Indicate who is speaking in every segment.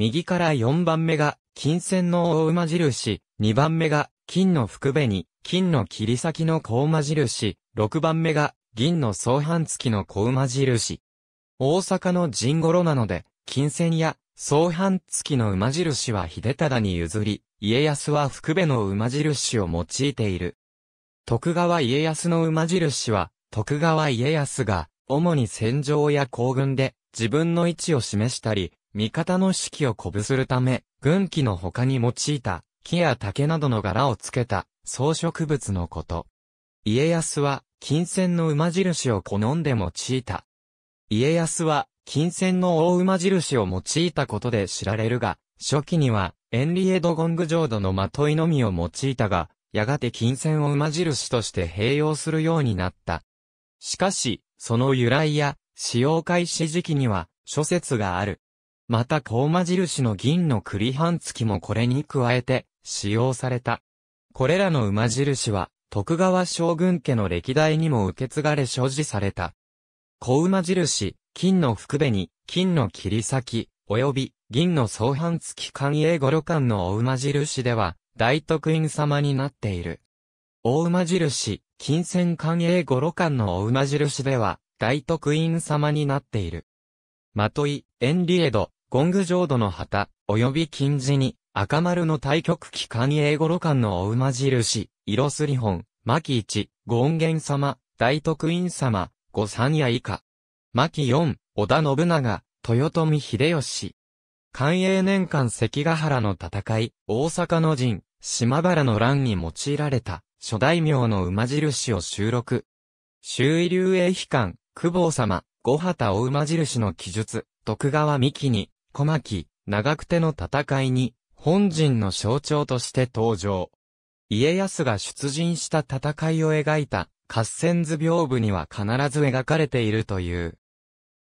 Speaker 1: 右から4番目が、金線の大馬印、2番目が、金の福紅、金の切り先の小馬印、6番目が、銀の相反付きの小馬印。大阪の陣頃なので、金線や相反付きの馬印は秀忠に譲り、家康は福部の馬印を用いている。徳川家康の馬印は、徳川家康が、主に戦場や行軍で、自分の位置を示したり、味方の士気を鼓舞するため、軍旗の他に用いた、木や竹などの柄をつけた、装飾物のこと。家康は、金銭の馬印を好んで用いた。家康は、金銭の大馬印を用いたことで知られるが、初期には、エンリエドゴング浄土のまといのみを用いたが、やがて金銭を馬印として併用するようになった。しかし、その由来や、使用開始時期には、諸説がある。また高馬印の銀の栗半月もこれに加えて使用された。これらの馬印は徳川将軍家の歴代にも受け継がれ所持された。小馬印、金の福紅、金の切り裂き、及び銀の総半月官営五路間のお馬印では大徳院様になっている。大馬印、金銭官営五路間のお馬印では大徳院様になっている。まとい、エンリエド、ゴング浄土の旗、及び金字に、赤丸の対極期間英語路間のお馬印、色すり本、巻1、ンゲン様、大徳院様、御三夜以下。巻4、織田信長、豊臣秀吉。寛永年間関ヶ原の戦い、大阪の陣、島原の乱に用いられた、諸大名の馬印を収録。周囲流英秘館、久保様、五旗お馬印の記述、徳川三木に、小牧、長久手の戦いに、本陣の象徴として登場。家康が出陣した戦いを描いた、合戦図屏風には必ず描かれているという。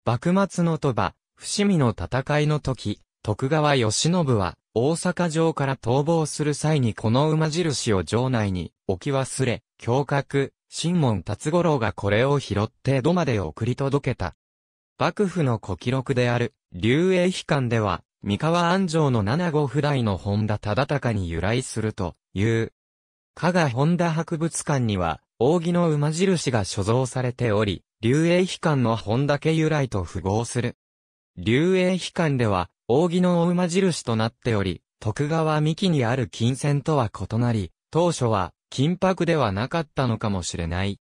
Speaker 1: 幕末の鳥羽、伏見の戦いの時、徳川慶喜は、大阪城から逃亡する際にこの馬印を城内に置き忘れ、胸郭、新門達五郎がこれを拾って江戸まで送り届けた。幕府の古記録である、竜英碑館では、三河安城の七五不代の本田忠隆に由来するという。加賀本田博物館には、扇の馬印が所蔵されており、竜英碑館の本田家由来と符合する。竜英碑館では、扇の馬印となっており、徳川三木にある金銭とは異なり、当初は金箔ではなかったのかもしれない。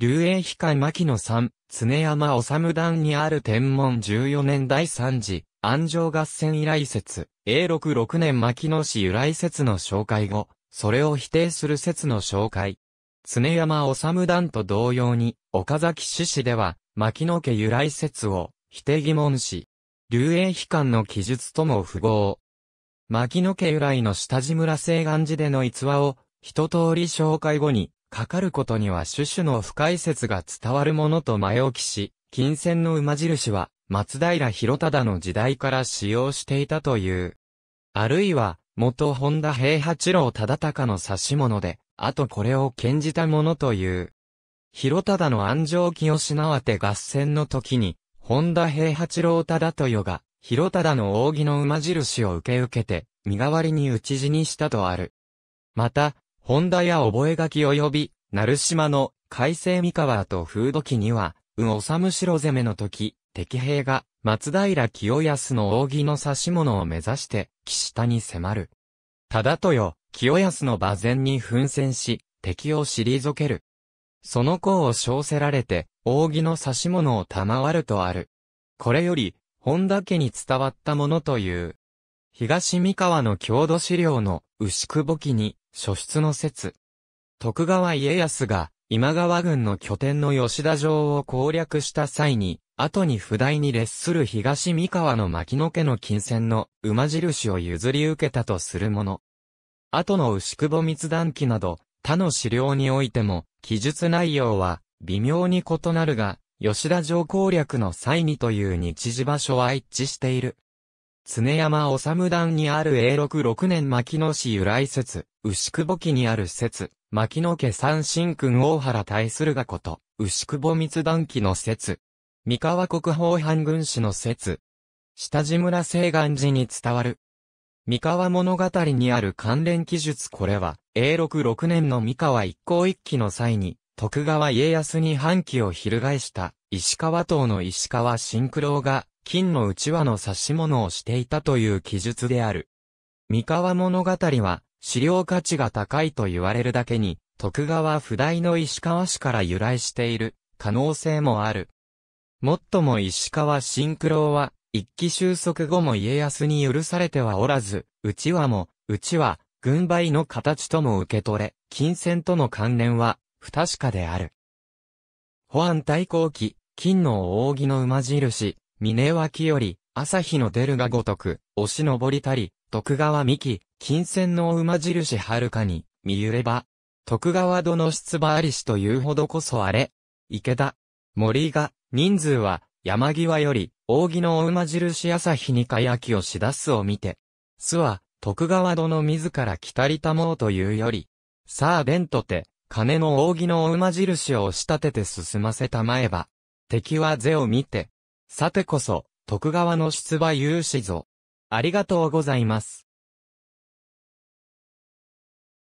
Speaker 1: 流英飛館牧野さん、常山治段にある天文14年第3次、安城合戦以来説、A66 年牧野氏由来説の紹介後、それを否定する説の紹介。常山治段と同様に、岡崎市市では、牧野家由来説を、否定疑問し、流英飛館の記述とも符合。牧野家由来の下地村西岸寺での逸話を、一通り紹介後に、かかることには種々の深い説が伝わるものと前置きし、金銭の馬印は、松平広忠の時代から使用していたという。あるいは、元本田平八郎忠隆の指物で、あとこれを剣じたものという。広忠の安城清わて合戦の時に、本田平八郎忠豊が、広忠の扇の馬印を受け受けて、身代わりに討ち死にしたとある。また、本田や覚書及び、鳴島の海星三河と風土記には、うおさむしろ攻めの時、敵兵が松平清康の扇の指し物を目指して、岸田に迫る。忠豊、清康の馬前に奮戦し、敵を退ける。その功を称せられて、扇の指し物を賜るとある。これより、本田家に伝わったものという。東三河の郷土資料の牛久保記に、書出の説。徳川家康が、今川軍の拠点の吉田城を攻略した際に、後に不代に列する東三河の牧野家の金銭の馬印を譲り受けたとするもの。後の牛久保密談記など、他の資料においても、記述内容は、微妙に異なるが、吉田城攻略の際にという日時場所は一致している。常山治段にある永禄六年牧野市由来説、牛久記にある説、牧野家三神君大原対するがこと、牛久密談記の説、三河国宝藩軍師の説、下地村西岸寺に伝わる。三河物語にある関連記述これは、永禄六年の三河一向一揆の際に、徳川家康に反旗を翻した、石川島の石川新九郎が、金の内輪の指し物をしていたという記述である。三河物語は、資料価値が高いと言われるだけに、徳川不代の石川氏から由来している可能性もある。もっとも石川新九郎は、一期収束後も家康に許されてはおらず、うちわも、うちわ、軍配の形とも受け取れ、金銭との関連は、不確かである。保安対抗期、金の扇の馬印、峰脇より、朝日の出るがごとく、押し登りたり、徳川三木、金銭の馬印はるかに、見揺れば、徳川殿出馬ありしというほどこそあれ、池田、森が、人数は、山際より、扇の馬印朝日に輝きをしだすを見て、巣は、徳川殿自ら来たりたもうというより、さあ弁とて、金の扇の馬印を押し立てて進ませたまえば、敵は是を見て、さてこそ、徳川の出馬有志ぞ。ありがとうございます。